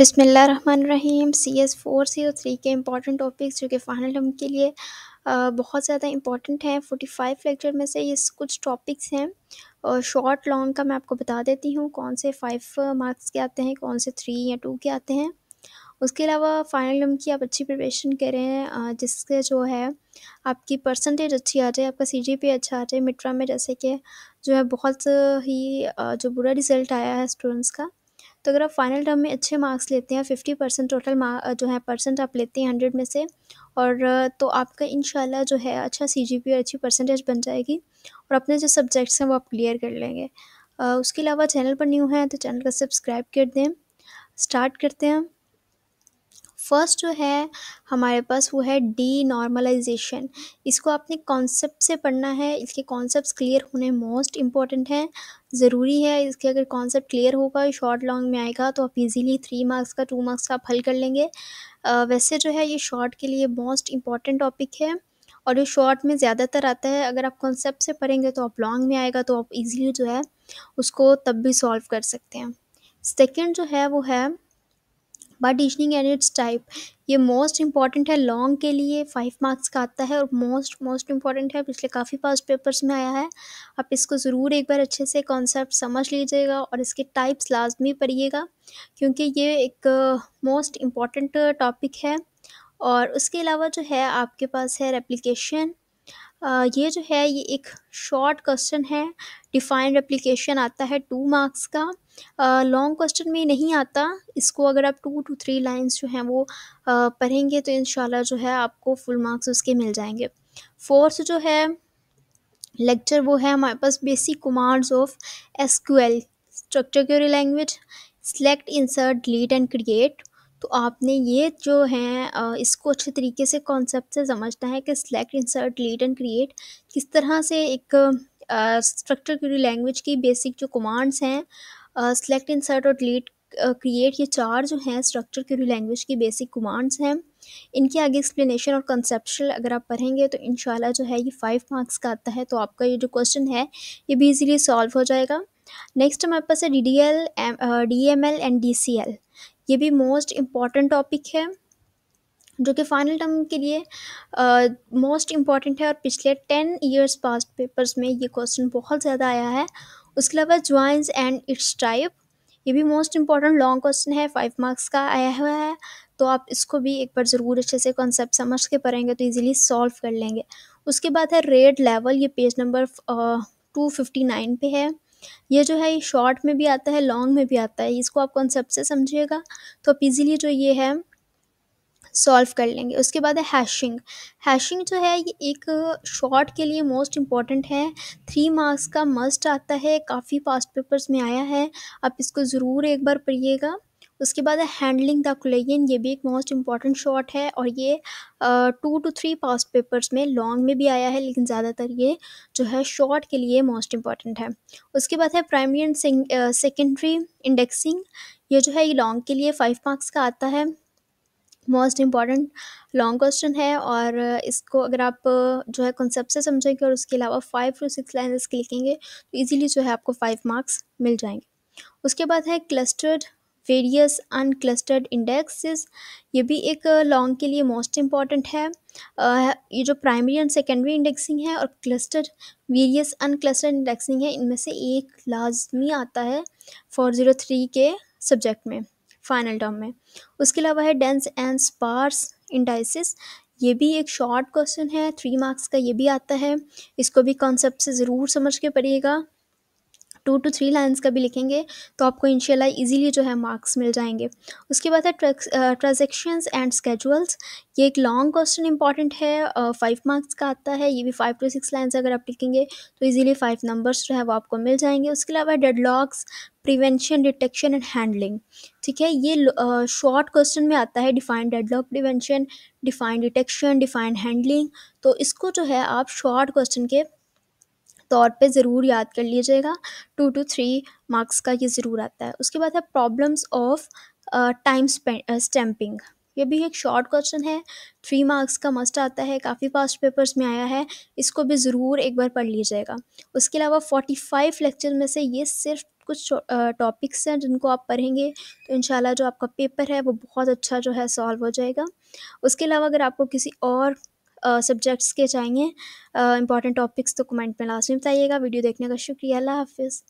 रहीम C S four C O three के important topics जो कि फाइनल हम के लिए बहुत ज़्यादा इम्पॉर्टेंट हैं फोर्टी फाइव लेक्चर में से ये कुछ टॉपिक्स हैं और शॉर्ट लॉन्ग का मैं आपको बता देती हूँ कौन से फाइव मार्क्स के आते हैं कौन से थ्री या टू के आते हैं उसके अलावा फाइनल टर्म की आप अच्छी प्रिपरेशन करें जिससे जो है आपकी परसेंटेज अच्छी आ जाए आपका सी जी पी अच्छा आ जाए मिट्रा में जैसे कि जो है बहुत ही जो बुरा रिज़ल्ट आया है स्टूडेंट्स का तो अगर आप फाइनल टर्म में अच्छे मार्क्स लेते हैं फिफ्टी परसेंट टोटल जो है परसेंट आप लेते हैं हंड्रेड में से और तो आपका इन जो है अच्छा सी जी और अच्छी परसेंटेज बन जाएगी और अपने जो सब्जेक्ट्स हैं वो आप क्लियर कर लेंगे उसके अलावा चैनल पर न्यू है तो चैनल का सब्सक्राइब कर दें स्टार्ट करते हैं फर्स्ट जो है हमारे पास वो है डी नॉर्मलाइजेशन इसको आपने कॉन्सेप्ट से पढ़ना है इसके कॉन्सेप्ट क्लियर होने मोस्ट इम्पॉर्टेंट हैं ज़रूरी है इसके अगर कॉन्सेप्ट क्लियर होगा शॉर्ट लॉन्ग में आएगा तो आप इजीली थ्री मार्क्स का टू मार्क्स का आप हल कर लेंगे आ, वैसे जो है ये शॉर्ट के लिए मोस्ट इम्पॉर्टेंट टॉपिक है और जो शॉर्ट में ज़्यादातर आता है अगर आप कॉन्सेप्ट से पढ़ेंगे तो आप लॉन्ग में आएगा तो आप ईज़िली जो है उसको तब भी सॉल्व कर सकते हैं सेकेंड जो है वो है पार्टीशनिंग एंड इट्स टाइप ये मोस्ट इंपॉर्टेंट है लॉन्ग के लिए फाइव मार्क्स का आता है और मोस्ट मोस्ट इंपॉर्टेंट है पिछले काफ़ी पास्ट पेपर्स में आया है आप इसको ज़रूर एक बार अच्छे से कॉन्सेप्ट समझ लीजिएगा और इसके टाइप्स लाजमी पढ़िएगा क्योंकि ये एक मोस्ट इम्पॉर्टेंट टॉपिक है और उसके अलावा जो है आपके पास है रेप्लीकेशन ये जो है ये एक शॉर्ट क्वेश्चन है डिफाइंड एप्लीकेशन आता है टू मार्क्स का लॉन्ग क्वेश्चन में नहीं आता इसको अगर आप टू टू थ्री लाइन्स जो हैं वो आ, पढ़ेंगे तो इन जो है आपको फुल मार्क्स उसके मिल जाएंगे फोर्थ जो है लेक्चर वो है हमारे पास basic commands of S Q L structure query language select insert delete and create तो आपने ये जो है इसको अच्छे तरीके से कॉन्सेप्ट से समझना है कि select insert delete and create किस तरह से एक स्ट्रक्चर क्यूरी लैंग्वेज की बेसिक जो कमांड्स हैं सेलेक्ट इंसर्ट और डिलीट क्रिएट ये चार जो हैं स्ट्रक्चर के लैंग्वेज की बेसिक कमांड्स हैं इनके आगे एक्सप्लेनेशन और कंसेप्शल अगर आप पढ़ेंगे तो इन जो है ये फाइव मार्क्स का आता है तो आपका ये जो क्वेश्चन है ये भी इजीली सॉल्व हो जाएगा नेक्स्ट हमारे पास है D D L D M L and D C L ये भी मोस्ट इम्पॉर्टेंट टॉपिक है जो कि फाइनल टर्म के लिए मोस्ट uh, इम्पॉर्टेंट है और पिछले टेन ईयर्स पास्ट पेपर्स में ये क्वेश्चन बहुत ज़्यादा आया है उसके अलावा ज्वाइंस एंड इट्स टाइप ये भी मोस्ट इंपॉर्टेंट लॉन्ग क्वेश्चन है फाइव मार्क्स का आया हुआ है तो आप इसको भी एक बार ज़रूर अच्छे से कॉन्सेप्ट समझ के पढ़ेंगे तो इजीली सॉल्व कर लेंगे उसके बाद है रेड लेवल ये page number two fifty nine पे है ये जो है शॉर्ट में भी आता है लॉन्ग में भी आता है इसको आप कॉन्सेप्ट से समझिएगा तो आप इजीली जो ये है सॉल्व कर लेंगे उसके बाद है हैशिंग हैशिंग जो है ये एक शॉर्ट के लिए मोस्ट इम्पॉर्टेंट है थ्री मार्क्स का मस्ट आता है काफ़ी पास्ट पेपर्स में आया है आप इसको ज़रूर एक बार पढ़िएगा उसके बाद है हैंडलिंग द कुलेन ये भी एक मोस्ट इम्पॉर्टेंट शॉर्ट है और ये two two three past papers में लॉन्ग में भी आया है लेकिन ज़्यादातर ये जो है शॉर्ट के लिए मोस्ट इम्पॉर्टेंट है उसके बाद है प्राइमरी एंड सेकेंडरी इंडेक्सिंग ये जो है ये लॉन्ग के लिए फाइव मार्क्स का आता है मोस्ट इम्पॉर्टेंट लॉन्ग क्वेश्चन है और इसको अगर आप जो है कॉन्सेप्ट से समझेंगे और उसके अलावा फाइव टू सिक्स लाइन इसके लिखेंगे तो ईजिली जो है आपको फाइव मार्क्स मिल जाएंगे उसके बाद है क्लस्टर्ड वेरियस अनक्लस्टर्ड इंडेक्सेस ये भी एक लॉन्ग के लिए मोस्ट इम्पॉर्टेंट है ये जो प्राइमरी एंड सेकेंडरी इंडेक्सिंग है और क्लस्टर्ड वेरियस अनक्लस्टर्ड इंडेक्सिंग है इनमें से एक लाजमी आता है फोर ज़ीरो थ्री के सब्जेक्ट में फाइनल टर्म में उसके अलावा है डेंस एंड स्पार्स इंडाइसिस ये भी एक शॉर्ट क्वेश्चन है थ्री मार्क्स का ये भी आता है इसको भी कॉन्सेप्ट से ज़रूर समझ के पढ़िएगा टू टू थ्री लाइन्स का भी लिखेंगे तो आपको इनशाला इजीली जो है मार्क्स मिल जाएंगे उसके बाद है ट्रांजेक्शन्स एंड स्केजुअल्स ये एक लॉन्ग क्वेश्चन इंपॉर्टेंट है फाइव uh, मार्क्स का आता है ये भी फाइव टू सिक्स लाइन्स अगर आप लिखेंगे तो इजीली फाइव नंबर्स जो है वो आपको मिल जाएंगे उसके अलावा locks prevention detection and handling ठीक है ये शॉर्ट uh, क्वेश्चन में आता है define lock prevention define detection define handling तो इसको जो है आप शॉर्ट क्वेश्चन के तौर पे ज़रूर याद कर लीजिएगा टू टू थ्री मार्क्स का ये ज़रूर आता है उसके बाद है प्रॉब्लम्स ऑफ टाइम स्टैम्पिंग ये भी एक शॉर्ट क्वेश्चन है थ्री मार्क्स का मस्ट आता है काफ़ी पास्ट पेपर्स में आया है इसको भी ज़रूर एक बार पढ़ लीजिएगा उसके अलावा फोर्टी फाइव लेक्चर में से ये सिर्फ कुछ टॉपिक्स हैं जिनको आप पढ़ेंगे तो इन जो आपका पेपर है वो बहुत अच्छा जो है सॉल्व हो जाएगा उसके अलावा अगर आपको किसी और सब्जेक्ट्स के चाहिए इंपॉर्टेंट टॉपिक्स तो कमेंट में लास्ट में बताइएगा वीडियो देखने का शुक्रिया अल्लाह हाफिज़